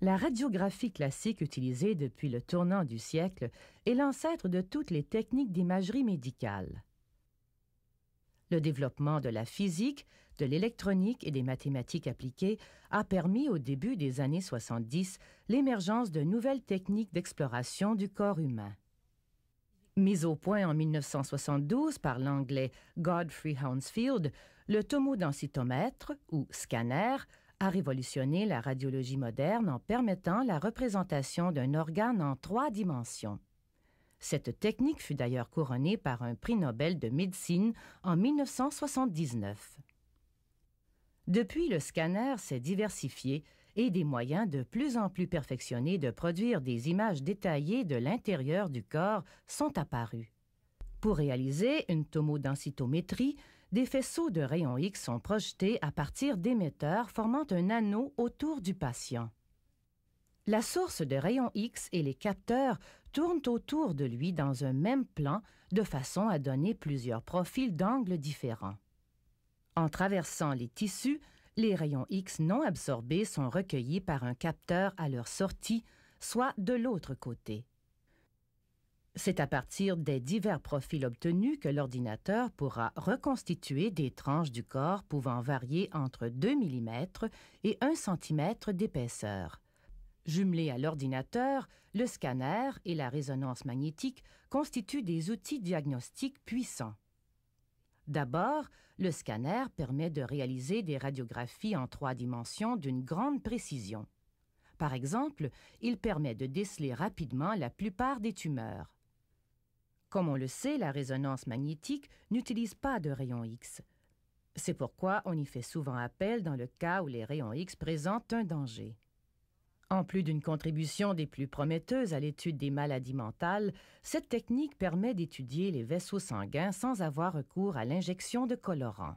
La radiographie classique utilisée depuis le tournant du siècle est l'ancêtre de toutes les techniques d'imagerie médicale. Le développement de la physique, de l'électronique et des mathématiques appliquées a permis au début des années 70 l'émergence de nouvelles techniques d'exploration du corps humain. Mise au point en 1972 par l'anglais Godfrey Hounsfield, le tomodensitomètre, ou scanner, a révolutionné la radiologie moderne en permettant la représentation d'un organe en trois dimensions. Cette technique fut d'ailleurs couronnée par un prix Nobel de médecine en 1979. Depuis, le scanner s'est diversifié et des moyens de plus en plus perfectionnés de produire des images détaillées de l'intérieur du corps sont apparus. Pour réaliser une tomodensitométrie, des faisceaux de rayons X sont projetés à partir d'émetteurs formant un anneau autour du patient. La source de rayons X et les capteurs tournent autour de lui dans un même plan de façon à donner plusieurs profils d'angles différents. En traversant les tissus, les rayons X non absorbés sont recueillis par un capteur à leur sortie, soit de l'autre côté. C'est à partir des divers profils obtenus que l'ordinateur pourra reconstituer des tranches du corps pouvant varier entre 2 mm et 1 cm d'épaisseur. Jumelés à l'ordinateur, le scanner et la résonance magnétique constituent des outils diagnostiques puissants. D'abord, le scanner permet de réaliser des radiographies en trois dimensions d'une grande précision. Par exemple, il permet de déceler rapidement la plupart des tumeurs. Comme on le sait, la résonance magnétique n'utilise pas de rayons X. C'est pourquoi on y fait souvent appel dans le cas où les rayons X présentent un danger. En plus d'une contribution des plus prometteuses à l'étude des maladies mentales, cette technique permet d'étudier les vaisseaux sanguins sans avoir recours à l'injection de colorants.